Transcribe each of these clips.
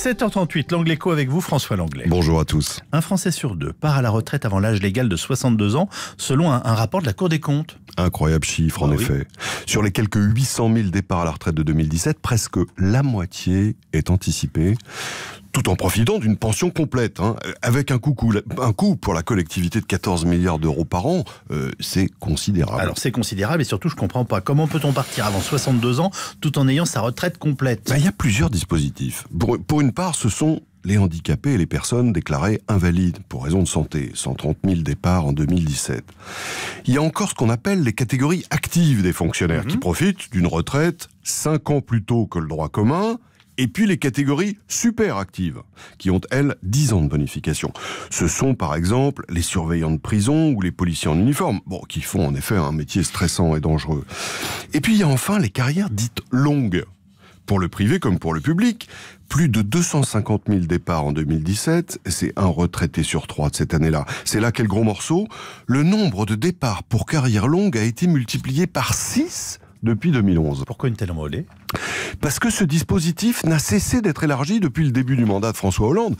7h38, l'anglais co avec vous, François Langlais. Bonjour à tous. Un Français sur deux part à la retraite avant l'âge légal de 62 ans, selon un, rapport de la Cour des comptes. Incroyable chiffre, en ah effet. Sur les quelques 800 000 départs à la retraite de 2017, presque la moitié est anticipée tout en profitant d'une pension complète, hein, avec un coût, un coup pour la collectivité de 14 milliards d'euros par an, euh, c'est considérable. Alors c'est considérable et surtout je comprends pas comment peut-on partir avant 62 ans tout en ayant sa retraite complète. Ben, il y a plusieurs dispositifs. Pour, une part, ce sont les handicapés et les personnes déclarées invalides pour raison de santé, 130 000 départs en 2017. Il y a encore ce qu'on appelle les catégories actives des fonctionnaires mhm. qui profitent d'une retraite 5 ans plus tôt que le droit commun, et puis les catégories super actives, qui ont, elles, 10 ans de bonification. Ce sont, par exemple, les surveillants de prison ou les policiers en uniforme, bon, qui font en effet un métier stressant et dangereux. Et puis il y a enfin les carrières dites longues, pour le privé comme pour le public. Plus de 250 000 départs en 2017, c'est un retraité sur trois de cette année-là. C'est là quel gros morceau. Le nombre de départs pour carrière longue a été multiplié par 6 depuis 2011. Pourquoi une telle envolée Parce que ce dispositif n'a cessé d'être élargi depuis le début du mandat de François Hollande.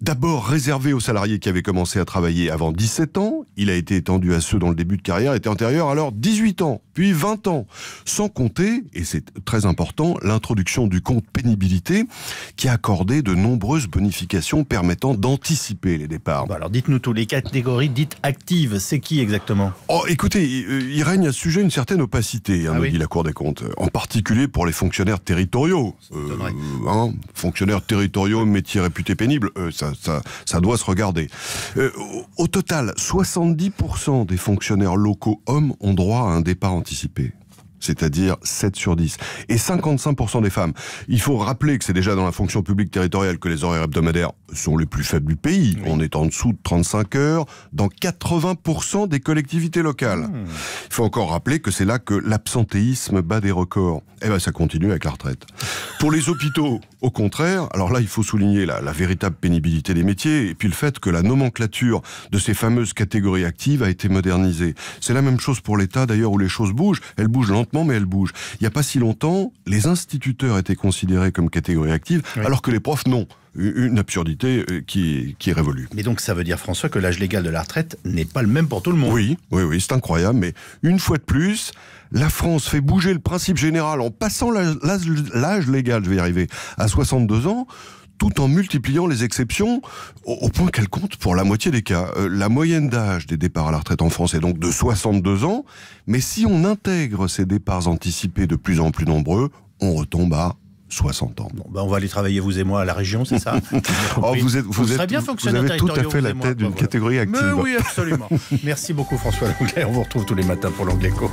D'abord réservé aux salariés qui avaient commencé à travailler avant 17 ans, il a été étendu à ceux dont le début de carrière était antérieur alors 18 ans. 20 ans. Sans compter, et c'est très important, l'introduction du compte pénibilité qui a accordé de nombreuses bonifications permettant d'anticiper les départs. alors dites-nous tous les catégories dites actives, c'est qui exactement Oh écoutez, il règne à ce sujet une certaine opacité, hein, ah dit la Cour des comptes, en particulier pour les fonctionnaires territoriaux. Euh, hein, fonctionnaires territoriaux, métiers réputés pénibles, euh, ça, ça, ça, doit se regarder. Euh, au total, 70% des fonctionnaires locaux hommes ont droit à un départ anticipé participer c'est-à-dire 7 sur 10, et 55% des femmes. Il faut rappeler que c'est déjà dans la fonction publique territoriale que les horaires hebdomadaires sont les plus faibles du pays. On est en dessous de 35 heures dans 80% des collectivités locales. Hmm. Il faut encore rappeler que c'est là que l'absentéisme bat des records. Eh bien, ça continue avec la retraite. Pour les hôpitaux, au contraire, alors là, il faut souligner la, véritable pénibilité des métiers, et puis le fait que la nomenclature de ces fameuses catégories actives a été modernisée. C'est la même chose pour l'État, d'ailleurs, où les choses bougent. Elles bougent mais elle bouge. Il n'y a pas si longtemps, les instituteurs étaient considérés comme catégorie active, alors que les profs, non. Une absurdité euh, qui, révolue. Mais donc ça veut dire, François, que l'âge légal de la retraite n'est pas le même pour tout le monde. Oui, oui, oui, c'est incroyable. Mais une fois de plus, la France fait bouger le principe général en passant l'âge légal, je vais y arriver, à 62 ans, tout en multipliant les exceptions au, point qu'elles comptent pour la moitié des cas. Euh, la moyenne d'âge des départs à la retraite en France est donc de 62 ans, mais si on intègre ces départs anticipés de plus en plus nombreux, on retombe à 60 ans. Ben, on va aller travailler, vous et moi, à la région, c'est ça oh, Vous êtes, vous, avez tout à fait la tête d'une catégorie active. oui, absolument. Merci beaucoup, François Langlais. On vous retrouve tous les matins pour l'Angleco.